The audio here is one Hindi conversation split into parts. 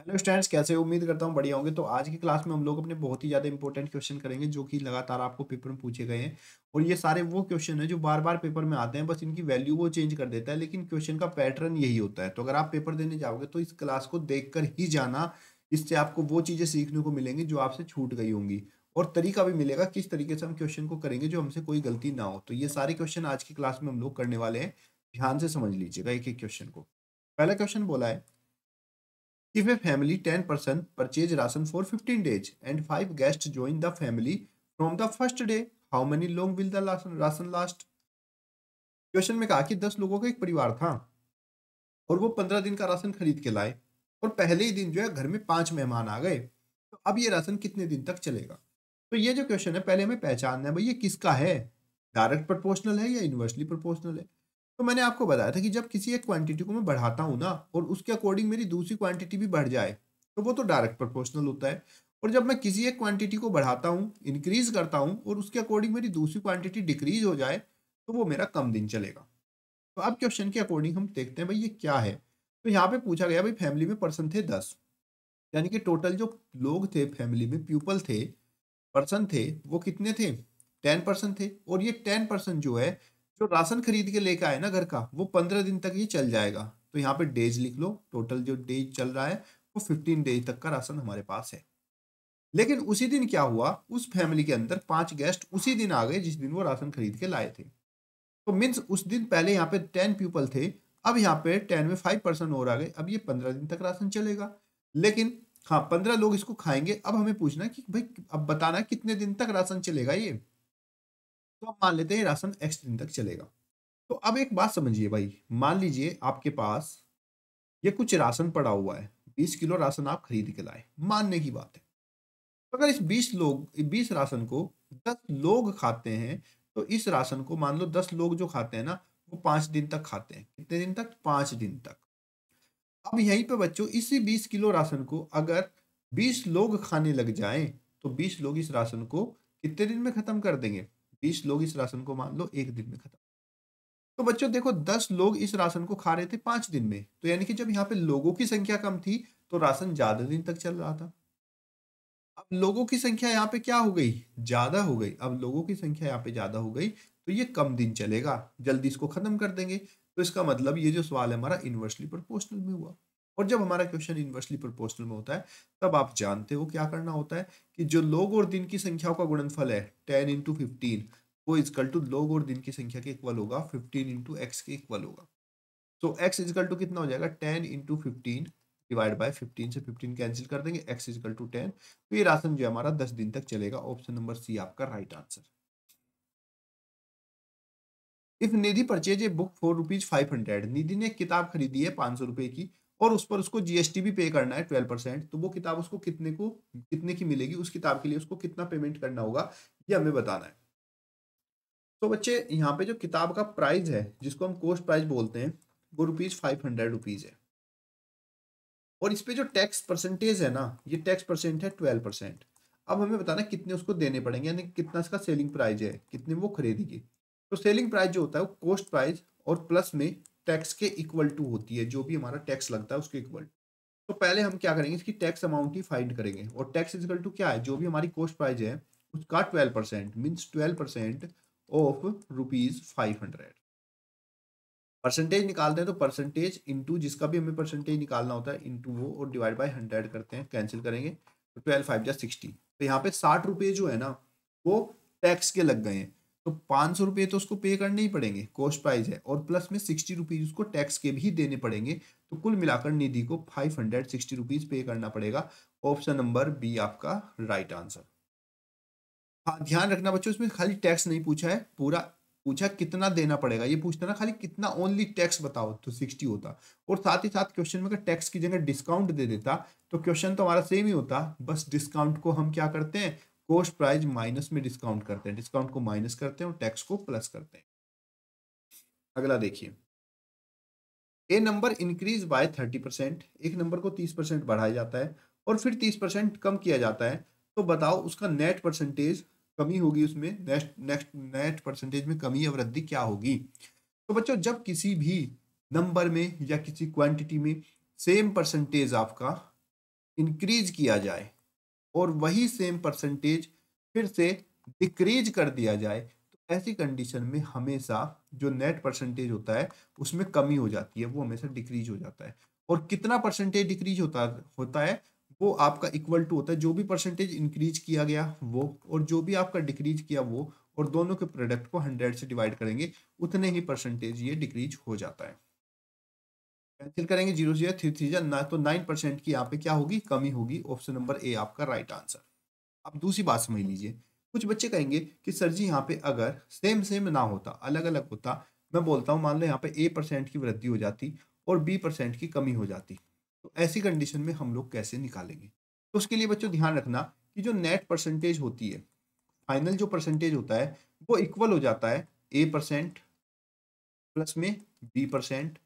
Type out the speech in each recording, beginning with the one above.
हेलो स्टूडेंट्स कैसे उम्मीद करता हूँ बढ़िया होंगे तो आज की क्लास में हम लोग अपने बहुत ही ज़्यादा इंपॉर्टेंट क्वेश्चन करेंगे जो कि लगातार आपको पेपर में पूछे गए हैं और ये सारे वो क्वेश्चन है जो बार बार पेपर में आते हैं बस इनकी वैल्यू वो चेंज कर देता है लेकिन क्वेश्चन का पैटर्न यही होता है तो अगर आप पेपर देने जाओगे तो इस क्लास को देख ही जाना इससे आपको वो चीज़ें सीखने को मिलेंगी जो आपसे छूट गई होंगी और तरीका भी मिलेगा किस तरीके से हम क्वेश्चन को करेंगे जो हमसे कोई गलती ना हो तो ये सारे क्वेश्चन आज की क्लास में हम लोग करने वाले हैं ध्यान से समझ लीजिएगा एक एक क्वेश्चन को पहला क्वेश्चन बोला है If a family 10 person purchase ration for 15 days and 5 guests join the family from the first day, how many long will the ration last? Question में कहा कि 10 लोगों का एक परिवार था और वो 15 दिन का राशन खरीद के लाए और पहले ही दिन जो है घर में पांच मेहमान आ गए तो अब ये राशन कितने दिन तक चलेगा तो ये जो क्वेश्चन है पहले हमें पहचानना है भाई ये किसका है डायरेक्ट प्रोपोर्शनल है या इन्वर्सली प्रोपोर्शनल है तो मैंने आपको बताया था कि जब किसी एक क्वांटिटी को मैं बढ़ाता हूँ ना और उसके अकॉर्डिंग मेरी दूसरी क्वांटिटी भी बढ़ जाए तो वो तो डायरेक्ट प्रोपोर्शनल होता है और जब मैं किसी एक क्वांटिटी को बढ़ाता हूँ इंक्रीज करता हूँ और उसके अकॉर्डिंग मेरी दूसरी क्वांटिटी डिक्रीज हो जाए तो वो मेरा कम दिन चलेगा तो अब क्वेश्चन के अकॉर्डिंग हम देखते हैं भाई ये क्या है तो यहाँ पे पूछा गया भाई फैमिली में पर्सन थे दस यानी कि टोटल जो लोग थे फैमिली में पीपल थे पर्सन थे वो कितने थे टेन पर्सन थे और ये टेन पर्सन जो है जो राशन खरीद के लेकर आए ना घर का वो पंद्रह दिन तक ये चल जाएगा तो यहाँ पे डेज लिख लो टोटल जो डेज चल रहा है वो फिफ्टीन डेज तक का राशन हमारे पास है लेकिन उसी दिन क्या हुआ उस फैमिली के अंदर पांच गेस्ट उसी दिन आ गए जिस दिन वो राशन खरीद के लाए थे तो मीन्स उस दिन पहले यहाँ पे टेन पीपल थे अब यहाँ पे टेन में फाइव परसेंट और आ गए अब ये पंद्रह दिन तक राशन चलेगा लेकिन हाँ पंद्रह लोग इसको खाएंगे अब हमें पूछना कि भाई अब बताना कितने दिन तक राशन चलेगा ये तो आप मान लेते हैं राशन एक्स दिन तक चलेगा तो अब एक बात समझिए भाई मान लीजिए आपके पास ये कुछ राशन पड़ा हुआ है बीस किलो राशन आप खरीद के लाए मानने की बात है अगर इस बीस लोग बीस राशन को दस लोग खाते हैं तो इस राशन को मान लो दस लोग जो खाते हैं ना वो पांच दिन तक खाते हैं कितने दिन तक पांच दिन तक अब यहीं पे बच्चों इसी बीस किलो राशन को अगर बीस लोग खाने लग जाएं तो बीस लोग इस राशन को कितने दिन में ख़त्म कर देंगे बीस लोग इस राशन को मान लो एक दिन में खत्म तो बच्चों देखो दस लोग इस राशन को खा रहे थे पांच दिन में तो यानी कि जब यहाँ पे लोगों की संख्या कम थी तो राशन ज्यादा दिन तक चल रहा था अब लोगों की संख्या यहाँ पे क्या हो गई ज्यादा हो गई अब लोगों की संख्या यहाँ पे ज्यादा हो गई तो ये कम दिन चलेगा जल्दी इसको खत्म कर देंगे तो इसका मतलब ये जो सवाल है हमारा इन्वर्सली प्रोपोर्शनल में हुआ और जब हमारा क्वेश्चन इन्वर्सली प्रोपोर्शनल में होता है तब आप जानते हो क्या करना होता है कि जो लोग और दिन की संख्याओं का गुणनफल है टेन इंटू फिफ्टीन वो इजकल टू लोग और दिन की संख्या के इक्वल होगा फिफ्टीन इंटू एक्स के इक्वल होगा तो एक्स इजकल टू कितना हो जाएगा ten into fifteen divide by fifteen से फिफ्टीन कैंसिल कर देंगे एक्स इजकल टू टेन तो ये राशन जो है हमारा दस दिन तक चलेगा ऑप्शन नंबर सी आपका right answer if Nidhi purchase a book for rupees five hundred Nidhi ने किताब खरीदी है पांच सौ रुपए की और उस पर उसको जीएसटी भी पे करना है ट्वेल्व परसेंट तो वो किताब उसको कितने को कितने की मिलेगी उस किताब के लिए उसको कितना पेमेंट करना होगा ये हमें बताना है तो बच्चे यहाँ पे जो किताब का प्राइस है जिसको हम कोस्ट प्राइस बोलते हैं वो रुपीज फाइव हंड्रेड रुपीज है और इस पर जो टैक्स परसेंटेज है ना ये टैक्स परसेंट है ट्वेल्व परसेंट अब हमें बताना कितने उसको देने पड़ेंगे यानी कितना इसका सेलिंग प्राइस है कितने वो खरीदेगी तो सेलिंग प्राइस जो होता है वो कोस्ट प्राइस और प्लस में टैक्स के इक्वल टू होती है जो भी हमारा टैक्स लगता है उसके इक्वल तो पहले हम क्या करेंगे इसकी टैक्स अमाउंट ही फाइंड करेंगे और टैक्स इक्वल टू क्या है जो भी हमारी कॉस्ट प्राइज है उसका twelve percent means twelve percent of rupees five hundred percentage निकालते हैं तो परसेंटेज इंटू जिसका भी हमें परसेंटेज निकालना होता है इंटू वो और डिवाइड बाई हंड्रेड करते हैं कैंसिल करेंगे तो ट्वेल्व फाइव या सिक्सटी तो यहाँ पे साठ रुपये जो है ना वो टैक्स के लग गए हैं तो पाँच सौ रुपये तो उसको पे करने ही पड़ेंगे कॉस्ट प्राइस है और प्लस में सिक्सटी रुपीज़ उसको टैक्स के भी देने पड़ेंगे तो कुल मिलाकर निधि को फाइव हंड्रेड सिक्सटी रुपीज़ पे करना पड़ेगा ऑप्शन नंबर बी आपका राइट आंसर हाँ ध्यान रखना बच्चों इसमें खाली टैक्स नहीं पूछा है पूरा पूछा कितना देना पड़ेगा ये पूछता ना खाली कितना ओनली टैक्स बताओ तो सिक्सटी होता और साथ ही साथ क्वेश्चन में अगर टैक्स की जगह डिस्काउंट दे देता तो क्वेश्चन तो हमारा सेम ही होता बस डिस्काउंट को हम क्या करते हैं कोस्ट प्राइस माइनस में डिस्काउंट करते हैं डिस्काउंट को माइनस करते हैं और टैक्स को प्लस करते हैं अगला देखिए a number increase by thirty percent एक नंबर को तीस परसेंट बढ़ाया जाता है और फिर तीस परसेंट कम किया जाता है तो बताओ उसका नेट परसेंटेज कमी होगी उसमें नेक्स्ट नेक्स्ट नेट परसेंटेज में कमी या वृद्धि क्या होगी तो बच्चों जब किसी भी नंबर में या किसी क्वांटिटी में सेम परसेंटेज आपका इंक्रीज किया जाए और वही सेम परसेंटेज फिर से डिक्रीज कर दिया जाए तो ऐसी कंडीशन में हमेशा जो नेट परसेंटेज होता है उसमें कमी हो जाती है वो हमेशा डिक्रीज हो जाता है और कितना परसेंटेज डिक्रीज होता होता है वो आपका इक्वल टू होता है जो भी परसेंटेज इंक्रीज किया गया वो और जो भी आपका डिक्रीज किया वो और दोनों के प्रोडक्ट को हंड्रेड से डिवाइड करेंगे उतने ही परसेंटेज ये डिक्रीज हो जाता है कैंसिल करेंगे जीरो जीरो थ्री थ्री जा तो नाइन परसेंट की यहाँ पे क्या होगी कमी होगी ऑप्शन नंबर ए आपका राइट आंसर अब दूसरी बात समझ लीजिए कुछ बच्चे कहेंगे कि सर जी यहाँ पे अगर सेम सेम ना होता अलग अलग होता मैं बोलता हूँ मान लो यहाँ पे ए परसेंट की वृद्धि हो जाती और बी परसेंट की कमी हो जाती तो ऐसी कंडीशन में हम लोग कैसे निकालेंगे तो उसके लिए बच्चों ध्यान रखना कि जो नेट परसेंटेज होती है फाइनल जो परसेंटेज होता है वो इक्वल हो जाता है ए परसेंट प्लस में बी परसेंट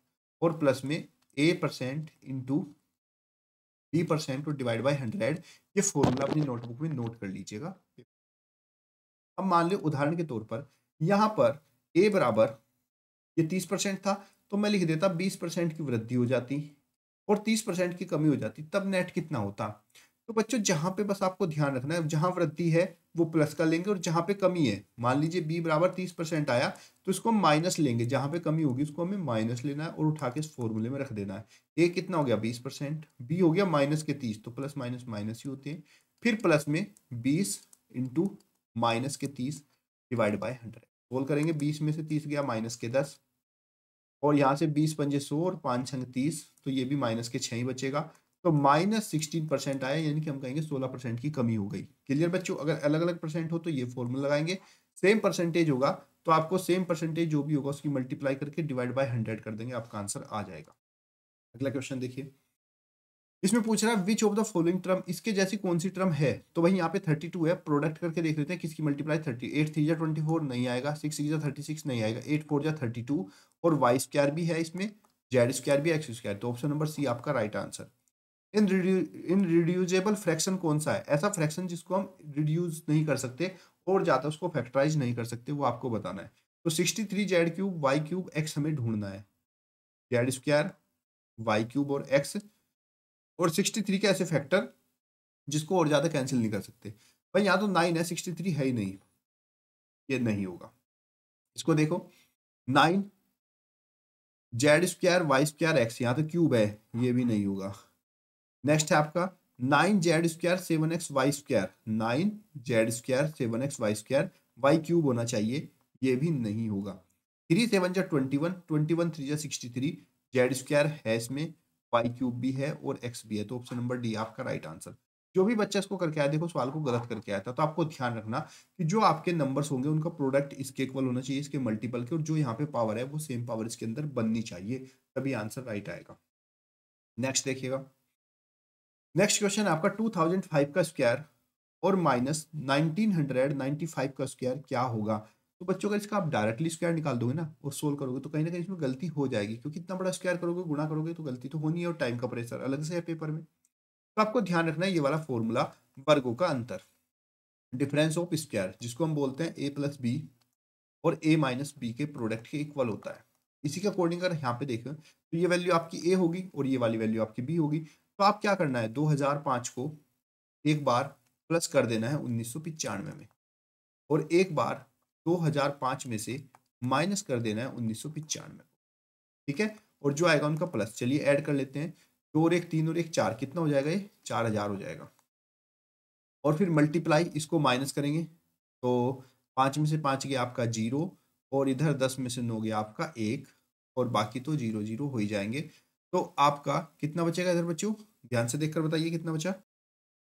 और प्लस में A percent into B percent to divide by hundred ये फॉर्मूला अपनी नोटबुक में नोट कर लीजिएगा अब मान लो उदाहरण के तौर पर यहाँ पर ए बराबर ये तीस परसेंट था तो मैं लिख देता बीस परसेंट की वृद्धि हो जाती और तीस परसेंट की कमी हो जाती तब नेट कितना होता तो बच्चों जहाँ पे बस आपको ध्यान रखना है जहाँ वृद्धि है वो प्लस का लेंगे और जहाँ पे कमी है मान लीजिए बी बराबर तीस परसेंट आया तो इसको माइनस लेंगे जहाँ पे कमी होगी उसको हमें माइनस लेना है और उठा के इस फॉर्मूले में रख देना है ए कितना हो गया बीस परसेंट बी हो गया माइनस के तीस तो प्लस माइनस माइनस ही होते हैं फिर प्लस में बीस इंटू माइनस के तीस डिवाइड बाई हंड्रेड बोल करेंगे बीस में से तीस गया माइनस के दस और यहाँ से बीस पंजे सौ और पाँच छंग तीस तो ये भी माइनस के छः ही बचेगा तो माइनस सिक्सटीन परसेंट आया यानी कि हम कहेंगे सोलह परसेंट की कमी हो गई क्लियर बच्चों अगर अलग अलग परसेंट हो तो ये फॉर्मूला लगाएंगे सेम परसेंटेज होगा तो आपको सेम परसेंटेज जो भी होगा उसकी मल्टीप्लाई करके डिवाइड बाय हंड्रेड कर देंगे आपका आंसर आ जाएगा अगला क्वेश्चन देखिए इसमें पूछ रहा है which of the following term इसके जैसी कौन सी टर्म है तो वहीं यहाँ पे 32 है प्रोडक्ट करके देख लेते हैं किसकी मल्टीप्लाई 38 एट थ्री जा ट्वेंटी नहीं आएगा सिक्स सिक्स जा थर्टी नहीं आएगा एट फोर जा थर्टी और वाई स्क्वायर भी है इसमें जेड स्क्वायर भी एक्स स्क्वायर तो ऑप्शन नंबर सी आपका राइट आंसर इन इन रिड्यूजेबल फ्रैक्शन कौन सा है ऐसा फ्रैक्शन जिसको हम रिड्यूज नहीं कर सकते और ज़्यादा उसको फैक्टराइज नहीं कर सकते वो आपको बताना है तो sixty three Z cube Y cube X हमें ढूंढना है जेड स्क्वायर वाई क्यूब और एक्स और सिक्सटी थ्री के ऐसे फैक्टर जिसको और ज़्यादा कैंसिल नहीं कर सकते भाई यहाँ तो नाइन है सिक्सटी थ्री है ही नहीं ये नहीं होगा इसको देखो nine Z square Y square X यहाँ तो क्यूब है ये भी नहीं होगा नेक्स्ट है आपका nine Z square seven X Y square nine Z square seven X Y square Y cube होना चाहिए ये भी नहीं होगा थ्री सेवन जो twenty one twenty one three जो सिक्सटी थ्री जेड स्क्वायर है इसमें वाई क्यूब भी है और एक्स भी है तो ऑप्शन नंबर डी आपका राइट आंसर जो भी बच्चा इसको करके आया देखो सवाल को गलत करके आया था तो आपको ध्यान रखना कि जो आपके नंबर्स होंगे उनका प्रोडक्ट इसके इक्वल होना चाहिए इसके मल्टीपल के और जो यहाँ पे पावर है वो सेम पावर इसके अंदर बननी चाहिए तभी आंसर राइट आएगा नेक्स्ट देखिएगा नेक्स्ट क्वेश्चन आपका 2005 का स्क्वायर और माइनस 1995 का स्क्वायर क्या होगा तो बच्चों का इसका आप डायरेक्टली स्क्वायर निकाल दोगे ना और सोल्व करोगे तो कहीं ना कहीं इसमें गलती हो जाएगी क्योंकि इतना बड़ा स्क्वायर करोगे गुणा करोगे तो गलती तो होनी है और टाइम का प्रेशर अलग से है पेपर में तो आपको ध्यान रखना है ये वाला फॉर्मूला वर्गों का अंतर डिफरेंस ऑफ स्क्वायर जिसको हम बोलते हैं ए प्लस बी और ए माइनस बी के प्रोडक्ट के इक्वल होता है इसी के अकॉर्डिंग अगर यहाँ पे देखें तो ये वैल्यू आपकी ए होगी और ये वाली वैल्यू आपकी बी होगी तो आप क्या करना है 2005 को एक बार प्लस कर देना है उन्नीस में और एक बार 2005 में से माइनस कर देना है उन्नीस में ठीक है और जो आएगा उनका प्लस चलिए ऐड कर लेते हैं दो और एक तीन और एक चार कितना हो जाएगा ये चार हजार हो जाएगा और फिर मल्टीप्लाई इसको माइनस करेंगे तो पाँच में से पाँच गया आपका जीरो और इधर दस में से नौ गया आपका एक और बाकी तो जीरो जीरो हो ही जाएंगे तो आपका कितना बचेगा इधर बच्चों ध्यान से देखकर बताइए कितना बचा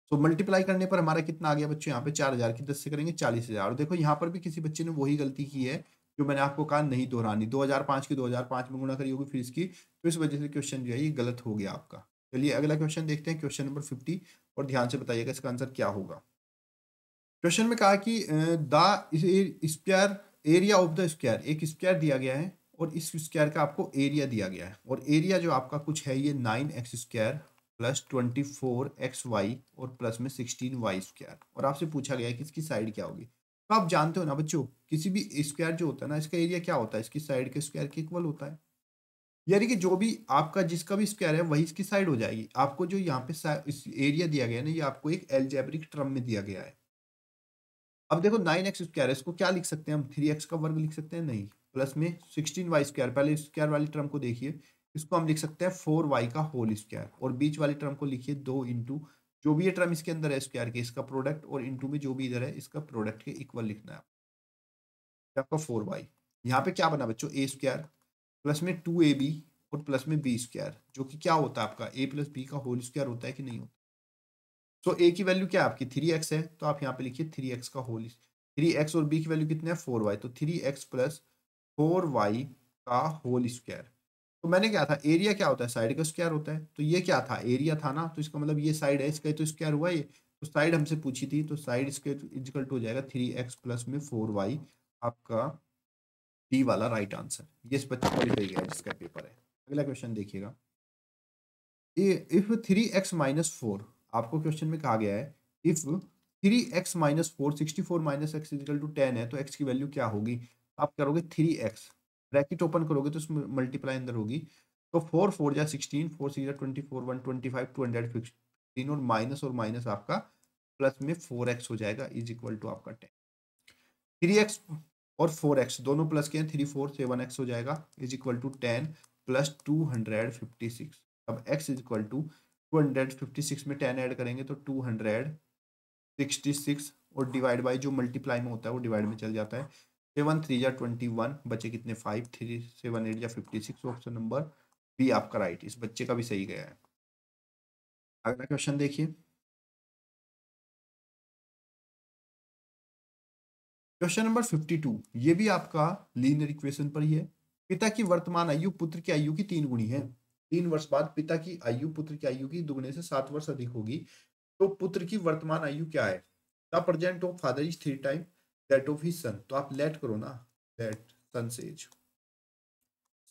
तो मल्टीप्लाई करने पर हमारा कितना आ गया बच्चों यहाँ पे चार हजार की दस से करेंगे चालीस हजार देखो यहाँ पर भी किसी बच्चे ने वही गलती की है जो मैंने आपको कहा नहीं दोहरानी दो हजार पांच की दो हजार पांच में गुणा करी होगी फिर इसकी तो इस वजह से क्वेश्चन जो है ये गलत हो गया आपका चलिए अगला क्वेश्चन देखते हैं क्वेश्चन नंबर फिफ्टी और ध्यान से बताइएगा इसका आंसर क्या होगा क्वेश्चन में कहा कि the square area of the square एक स्क्वायर दिया गया है और इस स्क्वायर का आपको एरिया दिया गया है और एरिया जो आपका कुछ है ये nine X square plus twenty four X Y और प्लस में सिक्सटीन वाई स्क्वायर और आपसे पूछा गया है कि इसकी साइड क्या होगी तो आप जानते हो ना बच्चों किसी भी स्क्वायर जो होता है ना इसका एरिया क्या होता है इसकी साइड के स्क्वायर के इक्वल होता है यानी कि जो भी आपका जिसका भी स्क्वायर है वही इसकी साइड हो जाएगी आपको जो यहाँ पे इस एरिया दिया गया है ना ये आपको एक एलजेब्रिक ट्रम में दिया गया है अब देखो नाइन एक्स स्क्वायर है इसको क्या लिख सकते हैं हम थ्री एक्स का वर्ग लिख सकते हैं नहीं प्लस में सिक्सटीन वाई स्क्वायर पहले स्क्वायर वाली टर्म को देखिए इसको हम लिख सकते हैं फोर वाई का होल स्क्वायर और बीच वाली टर्म को लिखिए दो इंटू जो भी ये टर्म इसके अंदर है स्क्वायर के इसका प्रोडक्ट और इंटू में जो भी इधर है इसका प्रोडक्ट के इक्वल लिखना है आपका फोर वाई यहाँ पे क्या बना बच्चों ए स्क्वायर प्लस में टू ए बी और प्लस में बी स्क्वायर जो कि क्या होता है आपका ए प्लस बी का होल स्क्वायर होता है कि नहीं होता सो so, ए की वैल्यू क्या आपकी थ्री एक्स है तो आप यहाँ पे लिखिए थ्री एक्स का होल थ्री एक्स और बी की वैल्यू कितने है फोर वाई तो three X plus four Y का होल स्क्वायर तो मैंने क्या था एरिया क्या होता है साइड का स्क्वायर होता है तो ये क्या था एरिया था ना तो इसका मतलब ये साइड है इसका तो स्क्वायर हुआ ये तो साइड हमसे पूछी थी तो साइड स्क्वायर इजिकल टू हो जाएगा थ्री एक्स प्लस में फोर वाई आपका डी वाला राइट आंसर ये इस बच्चे को लिखा गया जिसका पेपर है अगला क्वेश्चन देखिएगा if three X minus four आपको क्वेश्चन में कहा गया है if three X minus four sixty four minus X is equal to ten है तो एक्स की वैल्यू क्या होगी आप करोगे थ्री एक्स ब्रैकेट ओपन करोगे तो उसमें मल्टीप्लाई अंदर होगी तो फोर फोर या सिक्सटीन फोर सीजा twenty four one twenty five two hundred fifteen और माइनस और माइनस आपका प्लस में फोर एक्स हो जाएगा इज इक्वल टू आपका टेन थ्री एक्स और फोर एक्स दोनों प्लस के हैं थ्री फोर सेवन एक्स हो जाएगा is equal to ten plus two hundred fifty six अब X is equal to two hundred fifty six में टेन ऐड करेंगे तो टू हंड्रेड सिक्सटी सिक्स और डिवाइड बाई जो मल्टीप्लाई में होता है वो डिवाइड में चल जाता है सेवन थ्री या ट्वेंटी वन बच्चे कितने फाइव थ्री सेवन एट या fifty six option number B आपका राइट इस बच्चे का भी सही गया है अगला क्वेश्चन देखिए क्वेश्चन नंबर फिफ्टी टू ये भी आपका लीनर इक्वेशन पर ही है पिता की वर्तमान आयु पुत्र की आयु की तीन गुणी है तीन वर्ष बाद पिता की आयु पुत्र की आयु की दुगुने से सात वर्ष अधिक होगी तो पुत्र की वर्तमान आयु क्या है the present of father is three time late of he son तो आप लेट करो ना let sons age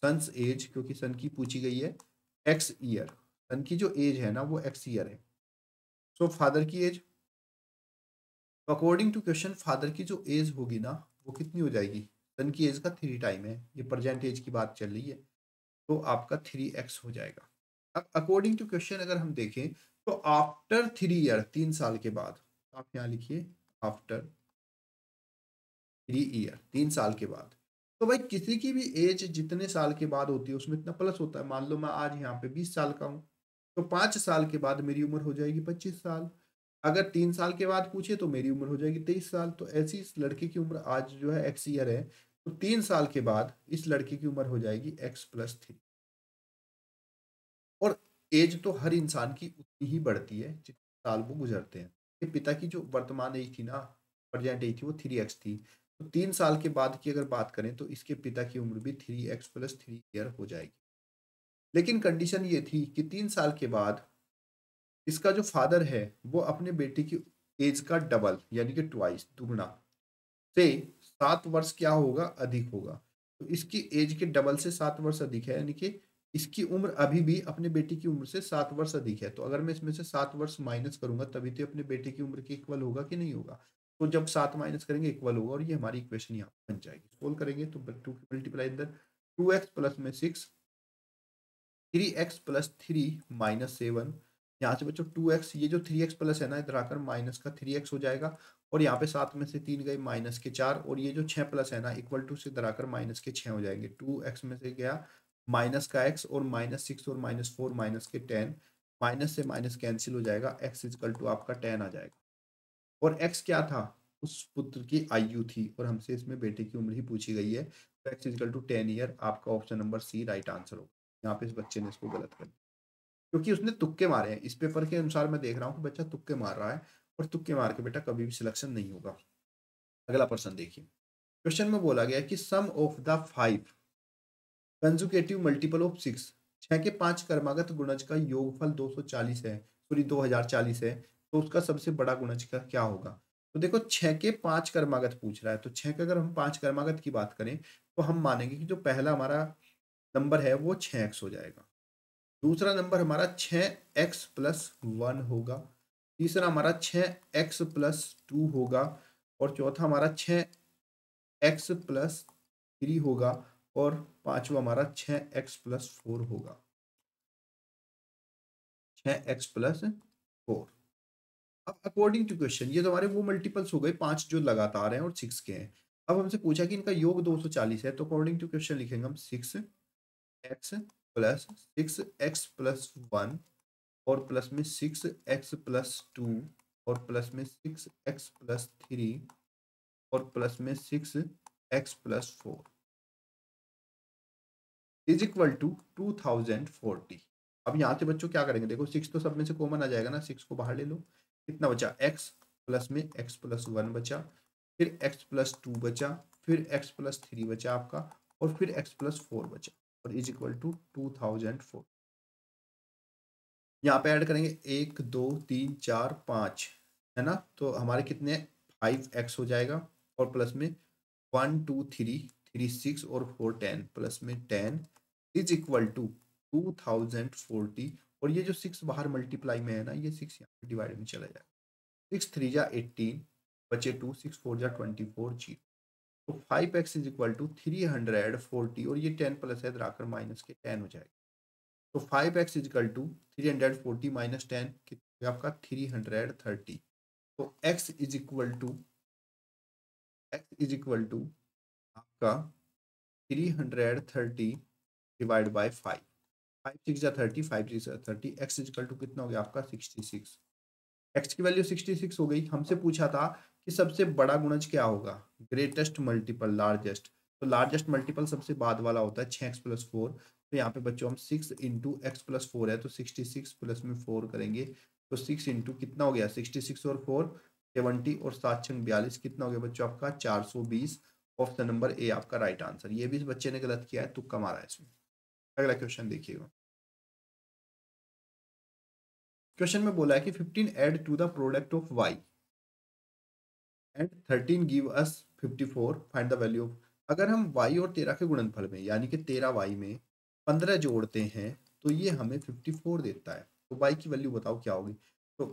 sons age क्योंकि सन की पूछी गई है एक्स ईयर सन की जो एज है ना वो एक्स ईयर है सो so, फादर की age according to question father की जो एज होगी ना वो कितनी हो जाएगी सन की एज का थ्री टाइम है ये प्रजेंट एज की बात चल रही है तो आपका थ्री एक्स हो जाएगा अब अकॉर्डिंग टू क्वेश्चन अगर हम देखें तो आफ्टर थ्री ईयर तीन साल के बाद आप यहाँ लिखिए आफ्टर थ्री ईयर तीन साल के बाद तो भाई किसी की भी एज जितने साल के बाद होती है उसमें इतना प्लस होता है मान लो मैं आज यहाँ पे बीस साल का हूँ तो पाँच साल के बाद मेरी उम्र हो जाएगी पच्चीस साल अगर तीन साल के बाद पूछे तो मेरी उम्र हो जाएगी तेईस साल तो ऐसी इस लड़के की उम्र आज जो है एक्स ईयर है तो तीन साल के बाद इस लड़के की उम्र हो जाएगी एक्स प्लस थ्री और एज तो हर इंसान की उतनी ही बढ़ती है जितने साल वो गुजरते हैं पिता की जो वर्तमान एज थी ना प्रजेंट एज थी वो थ्री एक्स थी तो तीन साल के बाद की अगर बात करें तो इसके पिता की उम्र भी three X plus three year हो जाएगी लेकिन कंडीशन ये थी कि तीन साल के बाद इसका जो फादर है वो अपने बेटे की एज का डबल यानी कि ट्वाइस दुगना से सात वर्ष क्या होगा अधिक होगा तो इसकी एज के डबल से सात वर्ष अधिक है यानी कि इसकी उम्र अभी भी अपने बेटे की उम्र से सात वर्ष अधिक है तो अगर मैं इसमें से सात वर्ष माइनस करूंगा तभी तो अपने बेटे की उम्र के इक्वल होगा कि नहीं होगा तो जब सात माइनस करेंगे इक्वल होगा और ये हमारी इक्वेशन यहाँ बन जाएगी सोल्व करेंगे तो टू की मल्टीप्लाई अंदर टू एक्स प्लस में six three X plus three minus seven यहाँ से बच्चों टू एक्स ये जो थ्री एक्स प्लस है ना इधर आकर माइनस का थ्री एक्स हो जाएगा और यहाँ पे सात में से तीन गए माइनस के चार और ये जो छः प्लस है ना इक्वल टू से इधर आकर माइनस के छः हो जाएंगे टू एक्स में से गया माइनस का एक्स और माइनस सिक्स और माइनस फोर माइनस के टेन माइनस से माइनस कैंसिल हो जाएगा एक्स इजकल टू आपका टेन आ जाएगा और एक्स क्या था उस पुत्र की आयु थी और हमसे इसमें बेटे की उम्र ही पूछी गई है तो x is equal to ten year आपका option number C right answer होगा यहाँ पे इस बच्चे ने इसको गलत कर दिया क्योंकि उसने तुक्के मारे हैं इस पेपर के अनुसार मैं देख रहा हूँ कि बच्चा तुक्के मार रहा है और तुक्के मार के बेटा कभी भी सिलेक्शन नहीं होगा अगला प्रश्न देखिए क्वेश्चन में बोला गया कि sum of the five consecutive multiple of six छः के पाँच कर्मागत गुणज का योगफल 240 है सॉरी 2040 है तो उसका सबसे बड़ा गुणज का क्या होगा तो देखो छः के पांच कर्मागत पूछ रहा है तो छः के अगर हम पांच कर्मागत की बात करें तो हम मानेंगे कि जो पहला हमारा नंबर है वो छः एक्स हो जाएगा दूसरा नंबर हमारा छः एक्स प्लस वन होगा तीसरा हमारा छः एक्स प्लस टू होगा और चौथा हमारा छः एक्स प्लस थ्री होगा और पांचवा हमारा छः एक्स प्लस फोर होगा छः एक्स प्लस फोर अब अकॉर्डिंग टू क्वेश्चन ये तुम्हारे तो वो मल्टीपल्स हो गए पांच जो लगातार हैं और सिक्स के हैं अब हमसे पूछा कि इनका योग 240 है तो अकॉर्डिंग टू क्वेश्चन लिखेंगे हम six x plus six x plus one और प्लस में सिक्स एक्स प्लस टू और प्लस में सिक्स एक्स प्लस थ्री और प्लस में six x plus four is equal to two thousand forty अब यहाँ से बच्चों क्या करेंगे देखो सिक्स तो सब में से कॉमन आ जाएगा ना सिक्स को बाहर ले लो कितना बचा x प्लस में x प्लस वन बचा फिर x प्लस टू बचा फिर x प्लस थ्री बचा आपका और फिर x प्लस फोर बचा और is equal to two thousand four यहाँ पे ऐड करेंगे एक दो तीन चार पाँच है ना तो हमारे कितने फाइव एक्स हो जाएगा और प्लस में one two three three six और फोर टेन प्लस में ten is equal to two thousand forty और ये जो सिक्स बाहर मल्टीप्लाई में है ना ये सिक्स यहाँ पे डिवाइड में चला जाएगा सिक्स थ्री जा एट्टीन बचे टू सिक्स फोर जा ट्वेंटी फोर जीरो तो five x is equal to three hundred forty और ये टेन प्लस है दराकर माइनस के टेन हो जाएगा तो five x is equal to three hundred forty minus ten आपका थ्री हंड्रेड थर्टी तो x is equal to x is equal to आपका three hundred thirty divide by five five six या thirty five six thirty x two कितना हो गया आपका सिक्सटी सिक्स एक्स की वैल्यू सिक्सटी सिक्स हो गई हमसे पूछा था कि सबसे बड़ा गुणज क्या होगा ग्रेटेस्ट मल्टीपल लार्जेस्ट तो लार्जेस्ट मल्टीपल सबसे बाद वाला होता है छः एक्स प्लस फोर तो यहाँ पे बच्चों हम six into x plus four है तो सिक्सटी सिक्स प्लस में फोर करेंगे तो सिक्स इंटू कितना हो गया सिक्सटी सिक्स और फोर सेवनटी और सात छः बयालीस कितना हो गया बच्चों आपका चार सौ बीस ऑप्शन नंबर ए आपका राइट आंसर ये भी इस बच्चे ने गलत किया है तुक्का मारा है इसमें अगला क्वेश्चन देखिएगा क्वेश्चन में बोला है कि 15 add to the product of y and 13 give us 54 find the value of अगर हम वाई और तेरह के गुणनफल में यानी कि तेरह वाई में पंद्रह जोड़ते हैं तो ये हमें 54 देता है तो वाई की वैल्यू बताओ क्या होगी तो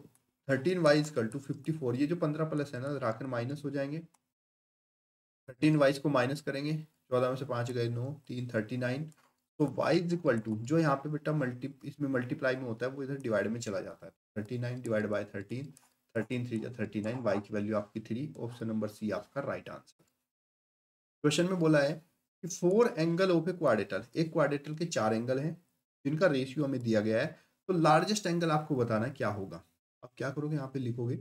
13y y is equal to fifty ये जो पंद्रह प्लस है ना राखन माइनस हो जाएंगे थर्टीन वाइज को माइनस करेंगे चौदह में से पाँच गए नौ तीन थर्टी नाइन तो वाई इज इक्वल टू जो यहाँ पे बेटा मल्टी इसमें मल्टीप्लाई में होता है वो इधर डिवाइड में चला जाता है thirty nine divide by thirteen thirteen three या थर्टी नाइन वाई की वैल्यू आपकी थ्री ऑप्शन नंबर सी आपका राइट आंसर क्वेश्चन में बोला है कि four angle of a quadrilateral एक क्वाडेटल के चार एंगल हैं जिनका रेशियो हमें दिया गया है तो लार्जेस्ट एंगल आपको बताना है क्या होगा आप क्या करोगे यहाँ पे लिखोगे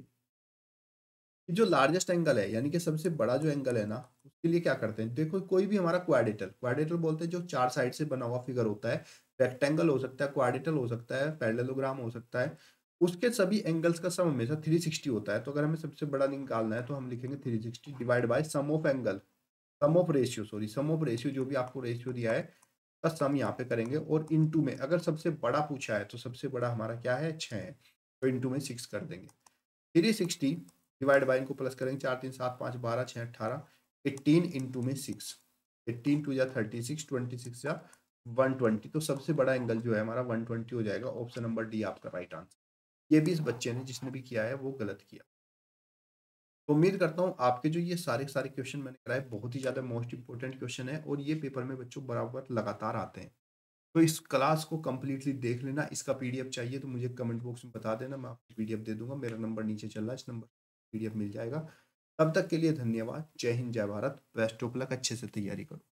जो लार्जेस्ट एंगल है यानी कि सबसे बड़ा जो एंगल है ना उसके लिए क्या करते हैं देखो कोई भी हमारा क्वाडिटल क्वाड्रेटल बोलते हैं जो चार साइड से बना हुआ फिगर होता है रेक्टेंगल हो सकता है क्वाडिटल हो सकता है पैरेलोग्राम हो सकता है उसके सभी एंगल्स का सम हमेशा 360 होता है तो अगर हमें सबसे बड़ा निकालना है तो हम लिखेंगे 360 divide by sum of angle sum of ratio sorry sum of ratio जो भी आपको रेशियो दिया है का सम यहाँ पे करेंगे और इनटू में अगर सबसे बड़ा पूछा है तो सबसे बड़ा हमारा क्या है छः है तो इनटू में सिक्स कर देंगे थ्री सिक्सटी डिवाइड बाई इनको प्लस करेंगे चार तीन सात पाँच बारह छः अट्ठारह एट्टीन इंटू में सिक्स एट्टीन टू या थर्टी सिक्स ट्वेंटी सिक्स या वन ट्वेंटी तो सबसे बड़ा एंगल जो है हमारा वन ट्वेंटी हो जाएगा ऑप्शन नंबर डी आपका राइट आंसर ये भी इस बच्चे ने जिसने भी किया है वो गलत किया तो उम्मीद करता हूँ आपके जो ये सारे सारे क्वेश्चन मैंने कराए बहुत ही ज़्यादा मोस्ट इंपॉर्टेंट क्वेश्चन है और ये पेपर में बच्चों बराबर लगातार आते हैं तो इस क्लास को कम्प्लीटली देख लेना इसका पीडीएफ चाहिए तो मुझे कमेंट बॉक्स में बता देना मैं आपको पीडीएफ दे दूंगा मेरा नंबर नीचे चल रहा है इस नंबर पीडीएफ मिल जाएगा तब तक के लिए धन्यवाद जय हिंद जय भारत बेस्ट ऑफ लक अच्छे से तैयारी करो